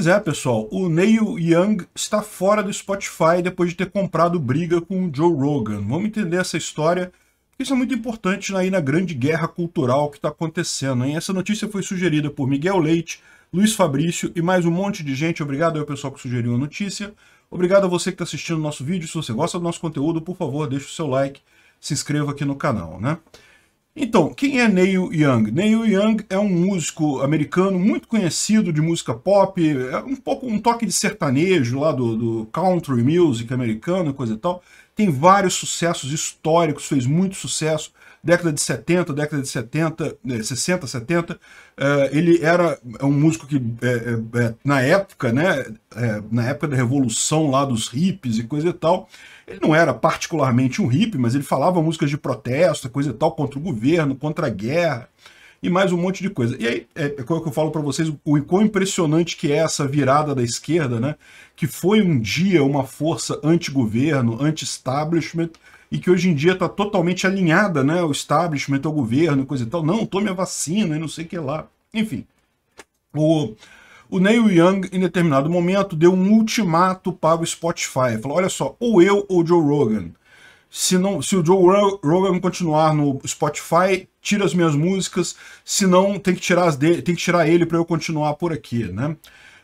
Pois é, pessoal, o Neil Young está fora do Spotify depois de ter comprado briga com o Joe Rogan. Vamos entender essa história, porque isso é muito importante aí na grande guerra cultural que está acontecendo. Hein? Essa notícia foi sugerida por Miguel Leite, Luiz Fabrício e mais um monte de gente. Obrigado ao pessoal que sugeriu a notícia. Obrigado a você que está assistindo o nosso vídeo. Se você gosta do nosso conteúdo, por favor, deixe o seu like, se inscreva aqui no canal. né? Então, quem é Neil Young? Neil Young é um músico americano muito conhecido de música pop, é um pouco um toque de sertanejo lá do, do country music americano, coisa e tal. Tem vários sucessos históricos, fez muito sucesso década de 70, década de 70, 60, 70, ele era um músico que eh, eh, eh, na época, né, na época da revolução lá dos hippies e coisa e tal, ele não era particularmente um hippie, mas ele falava músicas de protesto, coisa e tal, contra o governo, contra a guerra e mais um monte de coisa. E aí, é, é como eu falo para vocês, o quão impressionante que é essa virada da esquerda, né? Que foi um dia uma força anti-governo, anti-establishment, anti governo anti establishment e que hoje em dia está totalmente alinhada né, ao establishment, ao governo, coisa e tal. Não, tome a vacina e não sei o que lá. Enfim, o, o Neil Young, em determinado momento, deu um ultimato para o Spotify. Falou, olha só, ou eu ou Joe Rogan. Se, não, se o Joe Rogan continuar no Spotify, tira as minhas músicas, se não, tem que tirar, as tem que tirar ele para eu continuar por aqui, né?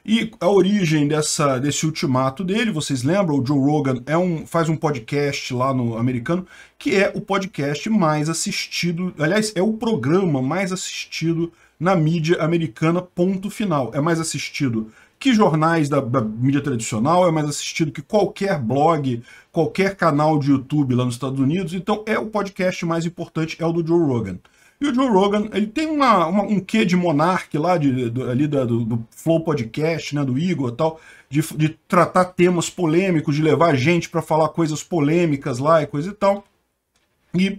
E a origem dessa, desse ultimato dele, vocês lembram? O Joe Rogan é um, faz um podcast lá no americano, que é o podcast mais assistido, aliás, é o programa mais assistido na mídia americana, ponto final. É mais assistido que jornais da, da, mídia tradicional, é mais assistido que qualquer blog, qualquer canal de YouTube lá nos Estados Unidos. Então é o podcast mais importante, é o do Joe Rogan. E o Joe Rogan, ele tem uma, uma um quê de monarque lá, de, do, ali da, do, do, Flow Podcast, né, do Igor e tal, de, de tratar temas polêmicos, de levar gente para falar coisas polêmicas lá e coisa e tal. E,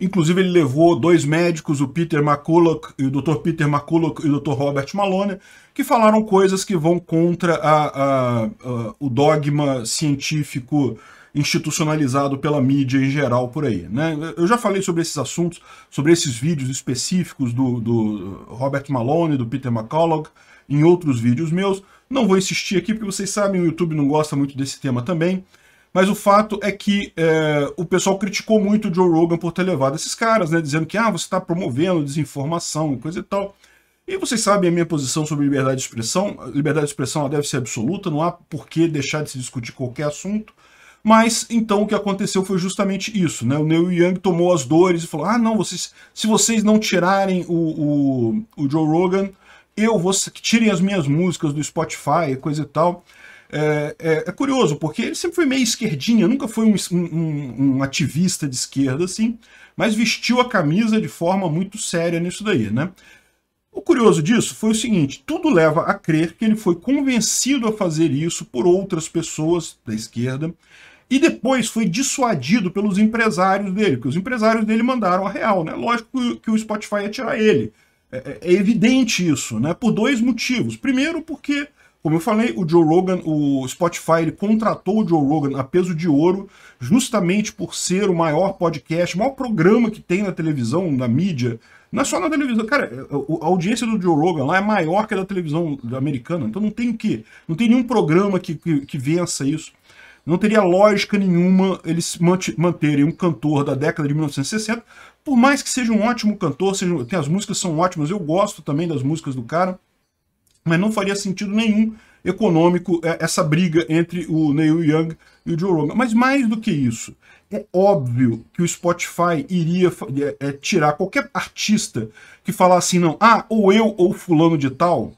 inclusive, ele levou dois médicos, o Peter McCulloch e o Dr. Peter McCulloch e o Dr. Robert Malone, que falaram coisas que vão contra a, a, a o dogma científico institucionalizado pela mídia em geral por aí. Né? Eu já falei sobre esses assuntos, sobre esses vídeos específicos do, do Robert Malone, do Peter McCullough, em outros vídeos meus. Não vou insistir aqui, porque vocês sabem, o YouTube não gosta muito desse tema também. Mas o fato é que é, o pessoal criticou muito o Joe Rogan por ter levado esses caras, né? Dizendo que ah, você está promovendo desinformação e coisa e tal. E vocês sabem a minha posição sobre liberdade de expressão. liberdade de expressão deve ser absoluta, não há por que deixar de se discutir qualquer assunto. Mas então o que aconteceu foi justamente isso, né? O Neil Young tomou as dores e falou: ah, não, vocês, se vocês não tirarem o, o, o Joe Rogan, eu vou tirem as minhas músicas do Spotify, coisa e tal. É, é, é curioso, porque ele sempre foi meio esquerdinha, nunca foi um, um, um, ativista de esquerda, assim, mas vestiu a camisa de forma muito séria nisso daí, né? O curioso disso foi o seguinte, tudo leva a crer que ele foi convencido a fazer isso por outras pessoas da esquerda, e depois foi dissuadido pelos empresários dele, que os empresários dele mandaram a real, né? Lógico que o Spotify ia tirar ele. É, é, é evidente isso, né? Por dois motivos. Primeiro, porque como eu falei, o Joe Rogan, o Spotify, ele contratou o Joe Rogan a peso de ouro, justamente por ser o maior podcast, o maior programa que tem na televisão, na mídia. Não é só na televisão. Cara, a audiência do Joe Rogan lá é maior que a da televisão americana. Então não tem o quê? Não tem nenhum programa que, que, que vença isso. Não teria lógica nenhuma eles manterem um cantor da década de 1960, por mais que seja um ótimo cantor, seja, tem, as músicas são ótimas, eu gosto também das músicas do cara, mas não faria sentido nenhum econômico é, essa briga entre o Neil Young e o Joe Rogan. Mas mais do que isso, é óbvio que o Spotify iria é, é, tirar qualquer artista que falasse assim, não, ah, ou eu ou fulano de tal,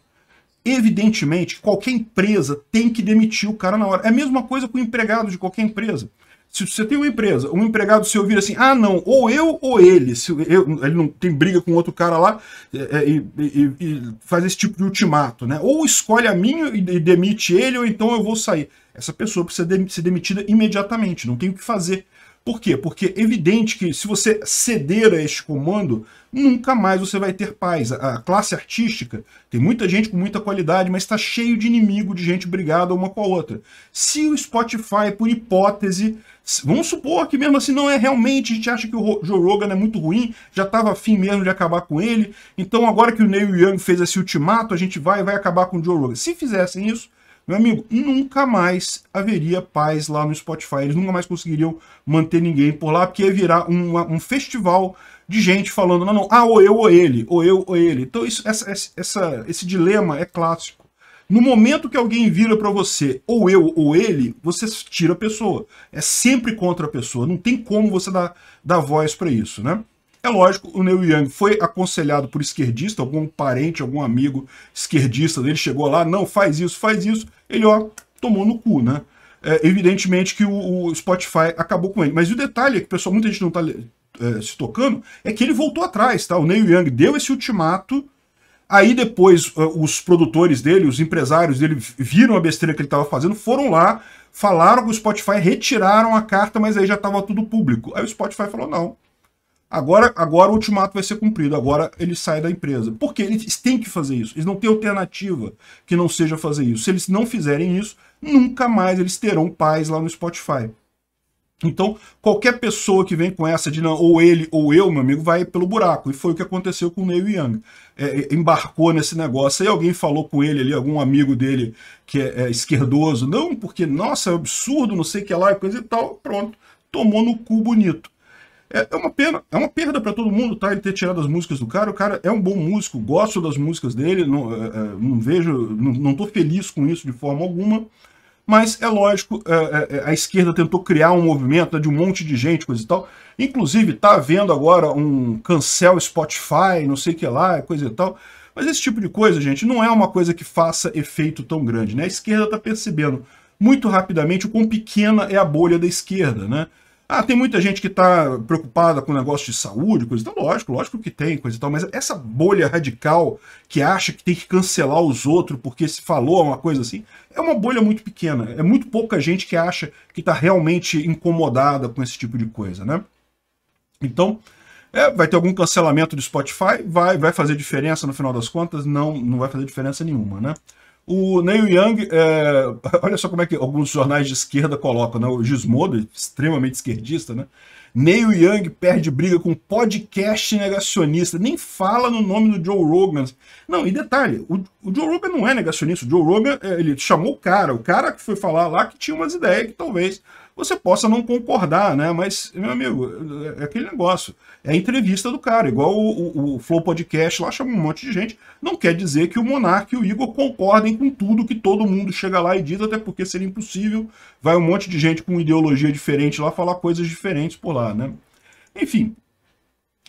Evidentemente, qualquer empresa tem que demitir o cara na hora. É a mesma coisa com o empregado de qualquer empresa. Se você tem uma empresa, um empregado se ouvir assim, ah, não, ou eu ou ele, se eu, ele não tem briga com outro cara lá é, é, e, e, e, faz esse tipo de ultimato, né? Ou escolhe a mim e, e demite ele, ou então eu vou sair. Essa pessoa precisa de, ser demitida imediatamente, não tem o que fazer. Por quê? Porque é evidente que se você ceder a este comando, nunca mais você vai ter paz. A classe artística tem muita gente com muita qualidade, mas está cheio de inimigo, de gente brigada uma com a outra. Se o Spotify, por hipótese, vamos supor que mesmo assim não é realmente, a gente acha que o Joe Rogan é muito ruim, já estava afim mesmo de acabar com ele, então agora que o Neil Young fez esse ultimato, a gente vai vai acabar com o Joe Rogan. Se fizessem isso, meu amigo, nunca mais haveria paz lá no Spotify. Eles nunca mais conseguiriam manter ninguém por lá, porque ia virar um, um festival de gente falando, não, não, ah, ou eu ou ele, ou eu ou ele. Então isso, essa, essa, esse dilema é clássico. No momento que alguém vira para você, ou eu ou ele, você tira a pessoa. É sempre contra a pessoa. Não tem como você dar, dar voz para isso, né? É lógico, o Neil Young foi aconselhado por esquerdista, algum parente, algum amigo esquerdista dele chegou lá, não, faz isso, faz isso, ele, ó, tomou no cu, né? É, evidentemente que o, o, Spotify acabou com ele. Mas o detalhe é que, pessoal, muita gente não está é, se tocando, é que ele voltou atrás, tá? O Neil Young deu esse ultimato, aí depois é, os produtores dele, os empresários dele, viram a besteira que ele estava fazendo, foram lá, falaram com o Spotify, retiraram a carta, mas aí já estava tudo público. Aí o Spotify falou, não, Agora, agora o ultimato vai ser cumprido, agora ele sai da empresa. Porque eles têm que fazer isso, eles não têm alternativa que não seja fazer isso. Se eles não fizerem isso, nunca mais eles terão paz lá no Spotify. Então, qualquer pessoa que vem com essa de não, ou ele ou eu, meu amigo, vai pelo buraco. E foi o que aconteceu com o Neil Young. É, é embarcou nesse negócio. Aí alguém falou com ele ali, algum amigo dele que é, é esquerdoso. Não, porque, nossa, é absurdo, não sei o que lá, e coisa e tal. Pronto, tomou no cu bonito. É, é uma pena, é uma perda para todo mundo, tá? Ele ter tirado as músicas do cara. O cara é um bom músico, gosto das músicas dele, não, é, é não vejo, não, não tô feliz com isso de forma alguma. Mas é lógico, é, é, a esquerda tentou criar um movimento né, de um monte de gente, coisa e tal. Inclusive, tá vendo agora um cancel Spotify, não sei o que lá, coisa e tal. Mas esse tipo de coisa, gente, não é uma coisa que faça efeito tão grande, né? A esquerda tá percebendo muito rapidamente o quão pequena é a bolha da esquerda, né? Ah, tem muita gente que está preocupada com o negócio de saúde, coisa e tal. Lógico, lógico que tem, coisa e tal. Mas essa bolha radical que acha que tem que cancelar os outros porque se falou uma coisa assim, é uma bolha muito pequena. É muito pouca gente que acha que está realmente incomodada com esse tipo de coisa, né? Então, é, vai ter algum cancelamento do Spotify? Vai, vai fazer diferença no final das contas? Não, não vai fazer diferença nenhuma, né? O Neil Young, é, olha só como é que alguns jornais de esquerda colocam, né? o Gizmodo, extremamente esquerdista, né? Neil Young perde briga com podcast negacionista, nem fala no nome do Joe Rogan. Não, e detalhe, o, o Joe Rogan não é negacionista, o Joe Rogan, é, ele chamou o cara, o cara que foi falar lá que tinha umas ideias que talvez você possa não concordar, né? Mas, meu amigo, é, é aquele negócio. É a entrevista do cara, igual o, o, o Flow Podcast lá chama um monte de gente. Não quer dizer que o Monark e o Igor concordem com tudo que todo mundo chega lá e diz, até porque seria impossível. Vai um monte de gente com ideologia diferente lá falar coisas diferentes por lá, né? Enfim,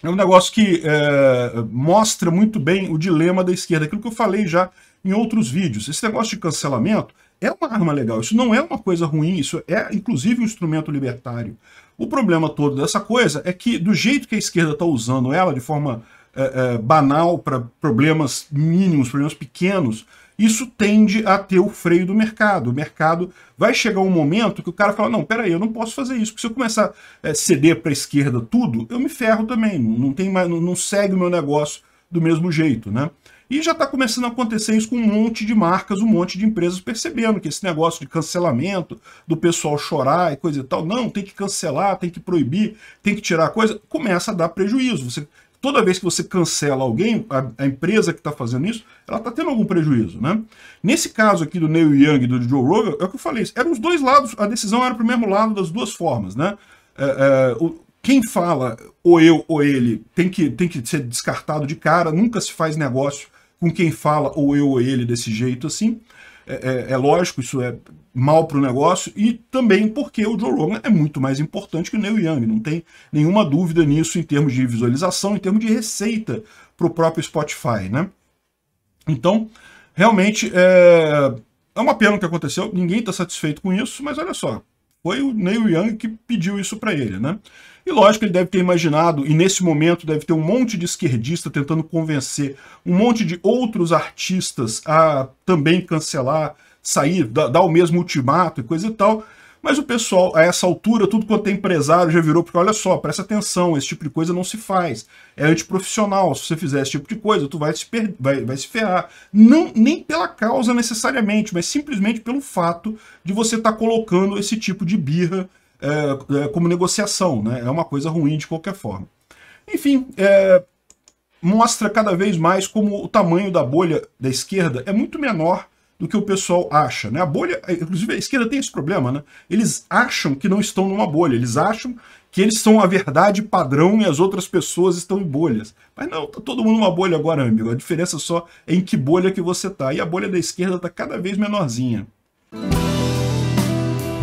é um negócio que é, mostra muito bem o dilema da esquerda, aquilo que eu falei já em outros vídeos. Esse negócio de cancelamento é uma arma legal, isso não é uma coisa ruim, isso é inclusive um instrumento libertário. O problema todo dessa coisa é que, do jeito que a esquerda está usando ela, de forma é, é, banal para problemas mínimos, problemas pequenos, isso tende a ter o freio do mercado. O mercado vai chegar um momento que o cara fala, não, peraí, eu não posso fazer isso, porque se eu começar a é, ceder para a esquerda tudo, eu me ferro também, não, tem mais, não, não segue o meu negócio do mesmo jeito, né? E já está começando a acontecer isso com um monte de marcas, um monte de empresas percebendo que esse negócio de cancelamento, do pessoal chorar e coisa e tal, não, tem que cancelar, tem que proibir, tem que tirar a coisa, começa a dar prejuízo. Você, toda vez que você cancela alguém, a, a empresa que está fazendo isso, ela está tendo algum prejuízo, né? Nesse caso aqui do Neil Young e do Joe Rogan, é o que eu falei, eram os dois lados, a decisão era para o mesmo lado das duas formas, né? É, é, o, quem fala ou eu ou ele tem que, tem que ser descartado de cara, nunca se faz negócio com quem fala ou eu ou ele desse jeito assim. É, é, é lógico, isso é mal para o negócio e também porque o Joe Rogan é muito mais importante que o Neil Young, não tem nenhuma dúvida nisso em termos de visualização, em termos de receita para o próprio Spotify, né? Então, realmente, é, é uma pena o que aconteceu, ninguém está satisfeito com isso, mas olha só, foi o Neil Young que pediu isso para ele, né? E lógico, ele deve ter imaginado, e nesse momento deve ter um monte de esquerdista tentando convencer um monte de outros artistas a também cancelar, sair, dar o mesmo ultimato e coisa e tal. Mas o pessoal, a essa altura, tudo quanto é empresário já virou, porque olha só, presta atenção, esse tipo de coisa não se faz. É antiprofissional, se você fizer esse tipo de coisa, tu vai se, per... vai, vai se ferrar. Não, nem pela causa necessariamente, mas simplesmente pelo fato de você estar tá colocando esse tipo de birra é, é, como negociação, né? É uma coisa ruim de qualquer forma. Enfim, é, mostra cada vez mais como o tamanho da bolha da esquerda é muito menor do que o pessoal acha. Né? A bolha, inclusive a esquerda tem esse problema, né? Eles acham que não estão numa bolha, eles acham que eles são a verdade padrão e as outras pessoas estão em bolhas. Mas não, está todo mundo numa bolha agora, amigo. A diferença é só é em que bolha que você está. E a bolha da esquerda está cada vez menorzinha.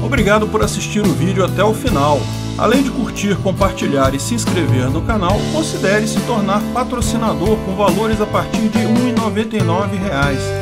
Obrigado por assistir o vídeo até o final. Além de curtir, compartilhar e se inscrever no canal, considere se tornar patrocinador com valores a partir de R$ 1,99